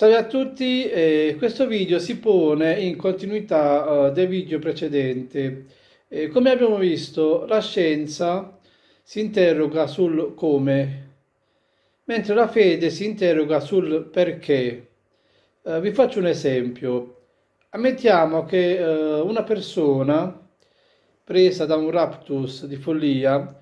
Salve a tutti, eh, questo video si pone in continuità eh, del video precedente. Eh, come abbiamo visto, la scienza si interroga sul come, mentre la fede si interroga sul perché. Eh, vi faccio un esempio. Ammettiamo che eh, una persona presa da un raptus di follia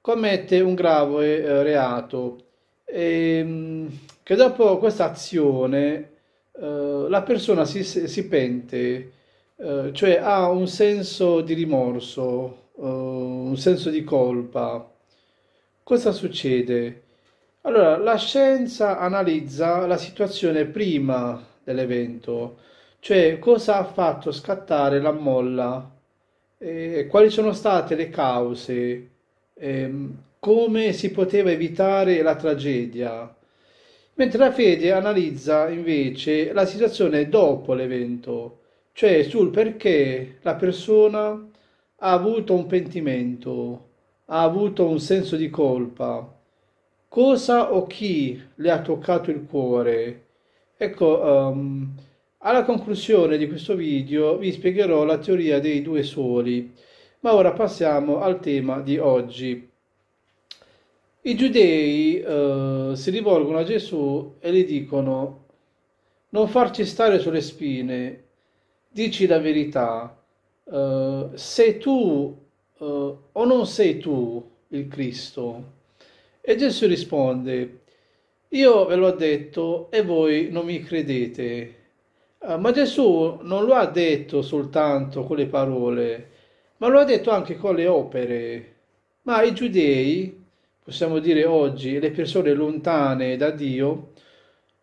commette un grave eh, reato. E, ehm, che dopo questa azione eh, la persona si, si pente, eh, cioè ha un senso di rimorso, eh, un senso di colpa. Cosa succede? Allora, la scienza analizza la situazione prima dell'evento, cioè cosa ha fatto scattare la molla, quali sono state le cause, ehm, come si poteva evitare la tragedia mentre la fede analizza invece la situazione dopo l'evento, cioè sul perché la persona ha avuto un pentimento, ha avuto un senso di colpa, cosa o chi le ha toccato il cuore. Ecco, um, alla conclusione di questo video vi spiegherò la teoria dei due soli, ma ora passiamo al tema di oggi. I giudei eh, si rivolgono a Gesù e gli dicono, non farci stare sulle spine, dici la verità, eh, sei tu eh, o non sei tu il Cristo? E Gesù risponde, io ve l'ho detto e voi non mi credete. Eh, ma Gesù non lo ha detto soltanto con le parole, ma lo ha detto anche con le opere. Ma i giudei possiamo dire oggi, le persone lontane da Dio,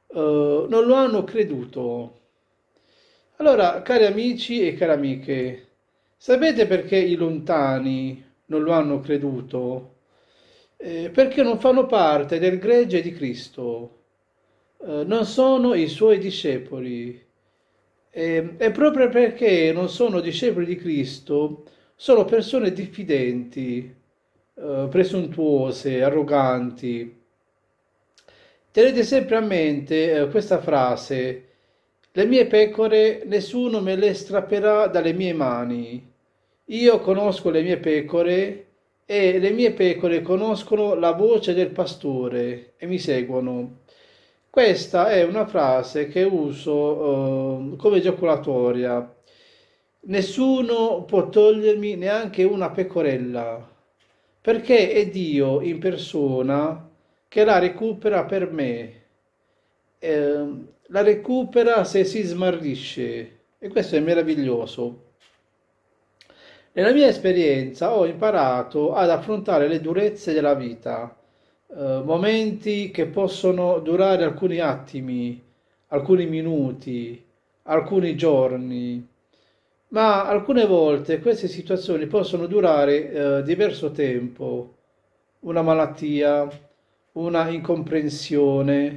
eh, non lo hanno creduto. Allora, cari amici e cari amiche, sapete perché i lontani non lo hanno creduto? Eh, perché non fanno parte del gregge di Cristo, eh, non sono i suoi discepoli. E, e proprio perché non sono discepoli di Cristo, sono persone diffidenti, eh, presuntuose, arroganti. Tenete sempre a mente eh, questa frase, le mie pecore nessuno me le strapperà dalle mie mani. Io conosco le mie pecore e le mie pecore conoscono la voce del pastore e mi seguono. Questa è una frase che uso eh, come giocolatoria. Nessuno può togliermi neanche una pecorella perché è Dio in persona che la recupera per me, eh, la recupera se si smarrisce e questo è meraviglioso. Nella mia esperienza ho imparato ad affrontare le durezze della vita, eh, momenti che possono durare alcuni attimi, alcuni minuti, alcuni giorni, ma alcune volte queste situazioni possono durare eh, diverso tempo, una malattia, una incomprensione,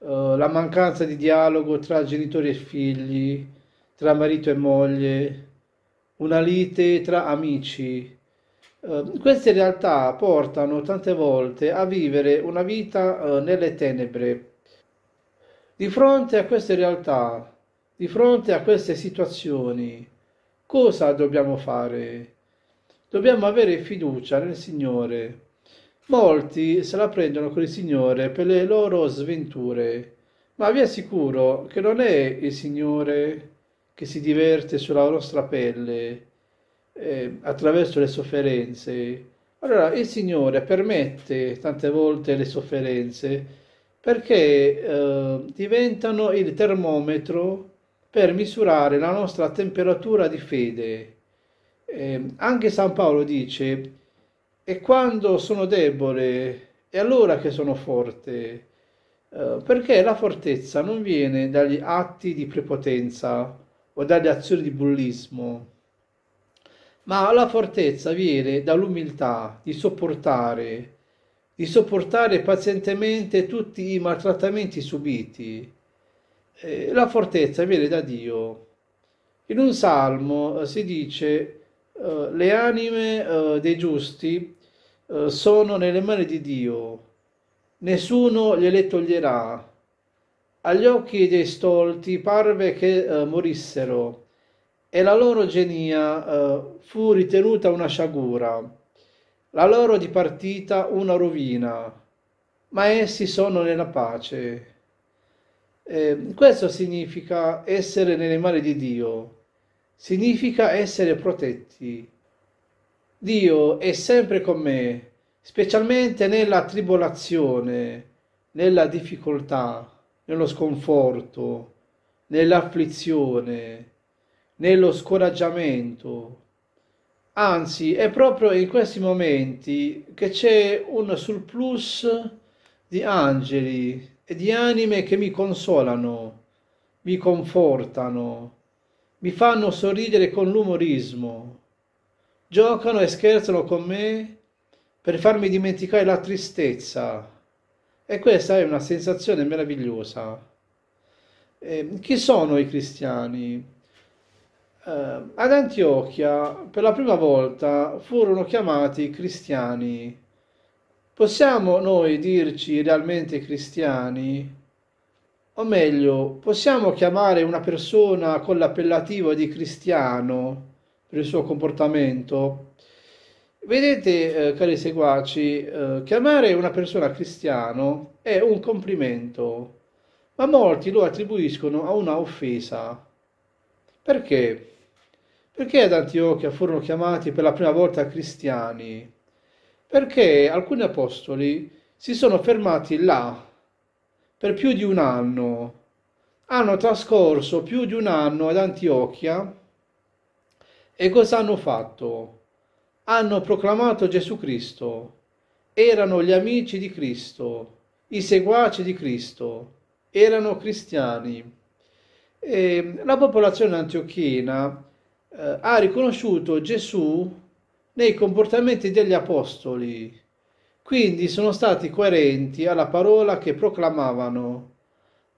eh, la mancanza di dialogo tra genitori e figli, tra marito e moglie, una lite tra amici. Eh, queste realtà portano tante volte a vivere una vita eh, nelle tenebre. Di fronte a queste realtà, di fronte a queste situazioni, cosa dobbiamo fare? Dobbiamo avere fiducia nel Signore. Molti se la prendono con il Signore per le loro sventure, ma vi assicuro che non è il Signore che si diverte sulla nostra pelle eh, attraverso le sofferenze. Allora il Signore permette tante volte le sofferenze perché eh, diventano il termometro per misurare la nostra temperatura di fede. Eh, anche San Paolo dice, e quando sono debole, è allora che sono forte, eh, perché la fortezza non viene dagli atti di prepotenza o dalle azioni di bullismo, ma la fortezza viene dall'umiltà di sopportare, di sopportare pazientemente tutti i maltrattamenti subiti la fortezza viene da Dio. In un salmo eh, si dice eh, le anime eh, dei giusti eh, sono nelle mani di Dio, nessuno gliele toglierà. Agli occhi dei stolti parve che morissero e la loro genia fu ritenuta una sciagura la loro dipartita una rovina, ma essi sono nella pace. Eh, questo significa essere nelle mani di Dio, significa essere protetti. Dio è sempre con me, specialmente nella tribolazione, nella difficoltà, nello sconforto, nell'afflizione, nello scoraggiamento. Anzi, è proprio in questi momenti che c'è un surplus di angeli e di anime che mi consolano, mi confortano, mi fanno sorridere con l'umorismo, giocano e scherzano con me per farmi dimenticare la tristezza. E questa è una sensazione meravigliosa. Eh, chi sono i cristiani? Eh, ad Antiochia per la prima volta furono chiamati cristiani possiamo noi dirci realmente cristiani? O meglio, possiamo chiamare una persona con l'appellativo di cristiano per il suo comportamento? Vedete, eh, cari seguaci, eh, chiamare una persona cristiano è un complimento, ma molti lo attribuiscono a una offesa. Perché? Perché ad Antiochia furono chiamati per la prima volta cristiani? perché alcuni apostoli si sono fermati là per più di un anno. Hanno trascorso più di un anno ad Antiochia e cosa hanno fatto? Hanno proclamato Gesù Cristo, erano gli amici di Cristo, i seguaci di Cristo, erano cristiani. E la popolazione antiochina eh, ha riconosciuto Gesù nei comportamenti degli apostoli. Quindi sono stati coerenti alla parola che proclamavano.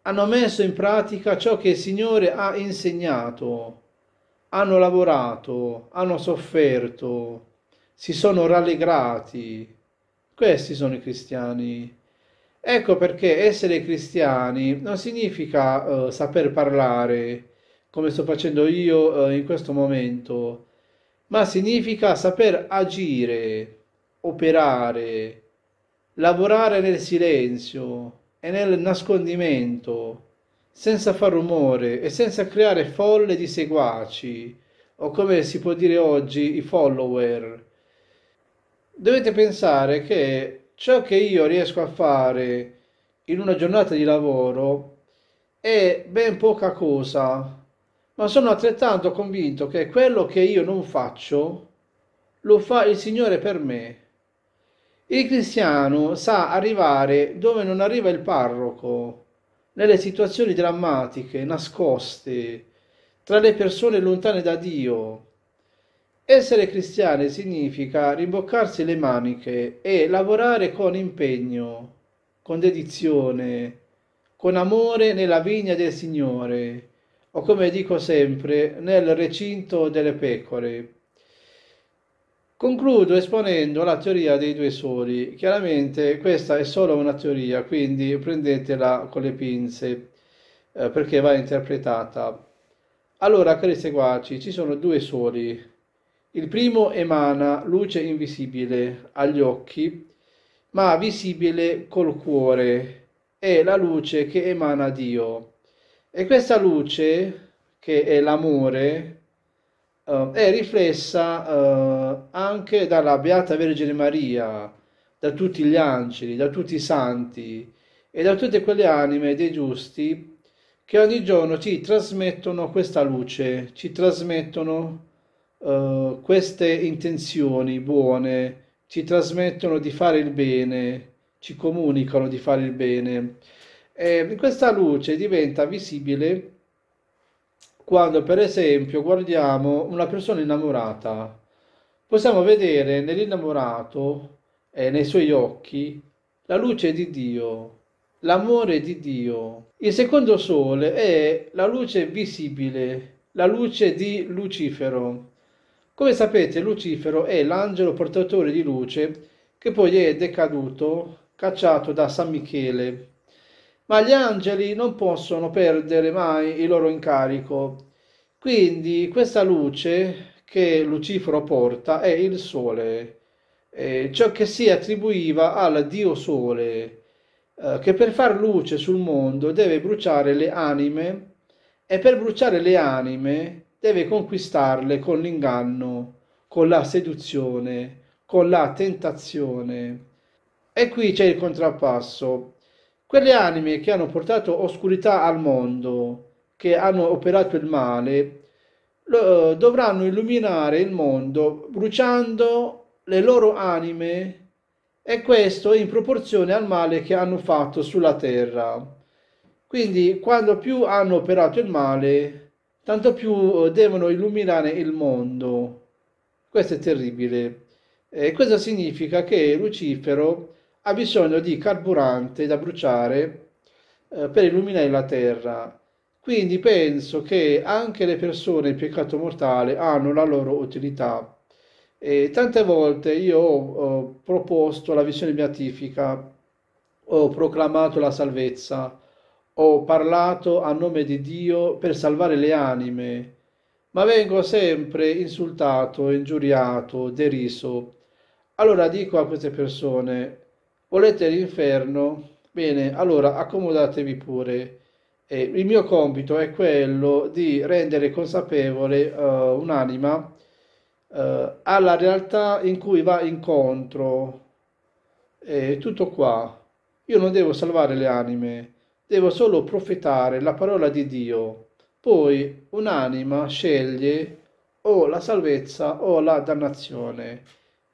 Hanno messo in pratica ciò che il Signore ha insegnato. Hanno lavorato, hanno sofferto, si sono rallegrati. Questi sono i cristiani. Ecco perché essere cristiani non significa uh, saper parlare, come sto facendo io uh, in questo momento ma significa saper agire, operare, lavorare nel silenzio e nel nascondimento, senza far rumore e senza creare folle di seguaci, o come si può dire oggi, i follower. Dovete pensare che ciò che io riesco a fare in una giornata di lavoro è ben poca cosa ma sono altrettanto convinto che quello che io non faccio lo fa il Signore per me. Il cristiano sa arrivare dove non arriva il parroco, nelle situazioni drammatiche, nascoste, tra le persone lontane da Dio. Essere cristiani significa rimboccarsi le maniche e lavorare con impegno, con dedizione, con amore nella vigna del Signore o come dico sempre, nel recinto delle pecore. Concludo esponendo la teoria dei due soli. Chiaramente questa è solo una teoria, quindi prendetela con le pinze eh, perché va interpretata. Allora, cari seguaci, ci sono due soli. Il primo emana luce invisibile agli occhi, ma visibile col cuore. È la luce che emana Dio. E questa luce, che è l'amore, eh, è riflessa eh, anche dalla Beata Vergine Maria, da tutti gli angeli, da tutti i santi e da tutte quelle anime dei giusti che ogni giorno ci trasmettono questa luce, ci trasmettono eh, queste intenzioni buone, ci trasmettono di fare il bene, ci comunicano di fare il bene. Eh, questa luce diventa visibile quando per esempio guardiamo una persona innamorata. Possiamo vedere nell'innamorato, eh, nei suoi occhi, la luce di Dio, l'amore di Dio. Il secondo sole è la luce visibile, la luce di Lucifero. Come sapete, Lucifero è l'angelo portatore di luce che poi è decaduto, cacciato da San Michele ma gli angeli non possono perdere mai il loro incarico. Quindi questa luce che Lucifero porta è il sole, eh, ciò che si attribuiva al Dio Sole, eh, che per far luce sul mondo deve bruciare le anime e per bruciare le anime deve conquistarle con l'inganno, con la seduzione, con la tentazione. E qui c'è il contrappasso. Quelle anime che hanno portato oscurità al mondo, che hanno operato il male, lo, eh, dovranno illuminare il mondo bruciando le loro anime e questo in proporzione al male che hanno fatto sulla terra. Quindi quando più hanno operato il male, tanto più eh, devono illuminare il mondo. Questo è terribile. E questo significa che Lucifero ha bisogno di carburante da bruciare eh, per illuminare la terra. Quindi penso che anche le persone in peccato mortale hanno la loro utilità. E tante volte io ho proposto la visione beatifica, ho proclamato la salvezza, ho parlato a nome di Dio per salvare le anime, ma vengo sempre insultato, ingiuriato, deriso. Allora dico a queste persone, Volete l'inferno? Bene, allora accomodatevi pure. Eh, il mio compito è quello di rendere consapevole uh, un'anima uh, alla realtà in cui va incontro. Eh, tutto qua. Io non devo salvare le anime, devo solo profitare la parola di Dio. Poi un'anima sceglie o la salvezza o la dannazione.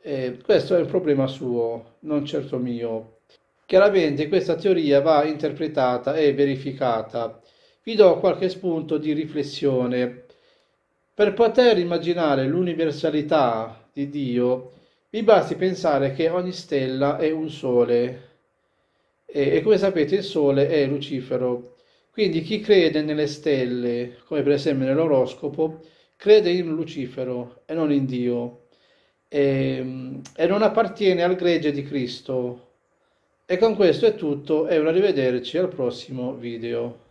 Eh, questo è un problema suo, non certo mio. Chiaramente questa teoria va interpretata e verificata. Vi do qualche spunto di riflessione. Per poter immaginare l'universalità di Dio, vi basti pensare che ogni stella è un sole e, e come sapete il sole è Lucifero. Quindi chi crede nelle stelle, come per esempio nell'oroscopo, crede in Lucifero e non in Dio e, ehm, e non appartiene al gregge di Cristo. E con questo è tutto e un arrivederci al prossimo video.